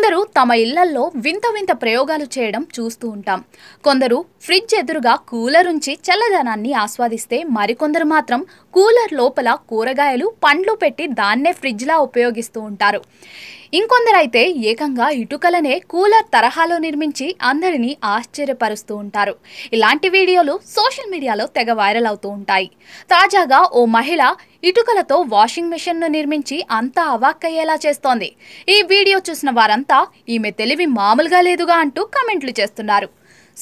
కొందరు తమ ఇళ్లల్లో వింత వింత ప్రయోగాలు చేయడం చూస్తూ ఉంటాం కొందరు ఫ్రిడ్జ్ ఎదురుగా కూలర్ ఉంచి చల్లదనాన్ని ఆస్వాదిస్తే మరికొందరు మాత్రం కూలర్ లోపల కూరగాయలు పండ్లు పెట్టి దాన్నే ఫ్రిడ్జ్లా ఉపయోగిస్తూ ఉంటారు ఇంకొందరైతే ఏకంగా ఇటుకలనే కూలర్ తరహాలో నిర్మించి అందరినీ ఆశ్చర్యపరుస్తూ ఉంటారు ఇలాంటి వీడియోలు సోషల్ మీడియాలో తెగ వైరల్ అవుతూ ఉంటాయి తాజాగా ఓ మహిళ ఇటుకలతో వాషింగ్ మిషన్ను నిర్మించి అంతా అవాక్కయ్యేలా చేస్తోంది ఈ వీడియో చూసిన వారంతా ఈమె తెలివి మామూలుగా లేదుగా అంటూ కమెంట్లు చేస్తున్నారు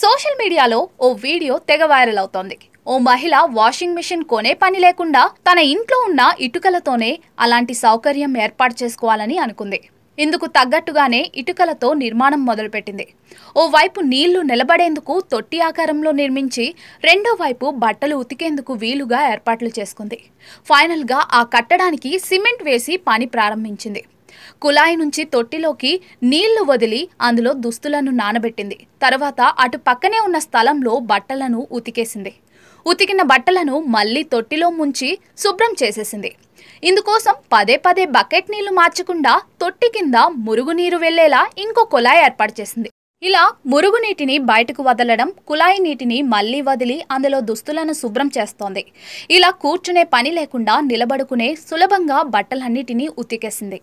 సోషల్ మీడియాలో ఓ వీడియో తెగ వైరల్ అవుతోంది ఓ మహిళ వాషింగ్ మిషన్ కొనే పని లేకుండా తన ఇంట్లో ఉన్న ఇటుకలతోనే అలాంటి సౌకర్యం ఏర్పాటు చేసుకోవాలని అనుకుంది ఇందుకు తగ్గట్టుగానే ఇటుకలతో నిర్మాణం మొదలుపెట్టింది ఓ వైపు నీళ్లు నిలబడేందుకు తొట్టి ఆకారంలో నిర్మించి రెండో వైపు బట్టలు ఉతికేందుకు వీలుగా ఏర్పాట్లు చేసుకుంది ఫైనల్గా ఆ కట్టడానికి సిమెంట్ వేసి పని ప్రారంభించింది కుళాయి నుంచి తొట్టిలోకి నీళ్లు వదిలి అందులో దుస్తులను నానబెట్టింది తర్వాత అటు పక్కనే ఉన్న స్థలంలో బట్టలను ఉతికేసింది ఉతికిన బట్టలను మళ్ళీ తొట్టిలో ముంచి శుభ్రం చేసేసింది ఇందుకోసం పదే పదే బకెట్ నీళ్లు మార్చకుండా తొట్టి కింద మురుగునీరు వెళ్లేలా ఇంకో కుళాయి ఏర్పాటు చేసింది ఇలా మురుగునీటిని బయటకు వదలడం కుళాయి నీటిని మళ్లీ వదిలి అందులో దుస్తులను శుభ్రం చేస్తోంది ఇలా కూర్చునే పని లేకుండా నిలబడుకునే సులభంగా బట్టలన్నిటినీ ఉతికేసింది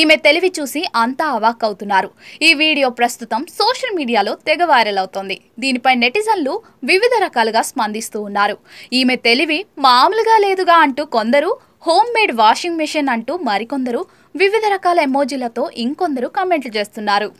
ఈమె తెలివి చూసి అంతా అవాక్ అవుతున్నారు ఈ వీడియో ప్రస్తుతం సోషల్ మీడియాలో తెగ వైరల్ అవుతోంది దీనిపై నెటిజన్లు వివిధ రకాలుగా స్పందిస్తూ ఉన్నారు ఈమె తెలివి మామూలుగా లేదుగా అంటూ కొందరు హోమ్ మేడ్ వాషింగ్ మెషిన్ అంటూ మరికొందరు వివిధ రకాల ఎమోజీలతో ఇంకొందరు కమెంట్లు చేస్తున్నారు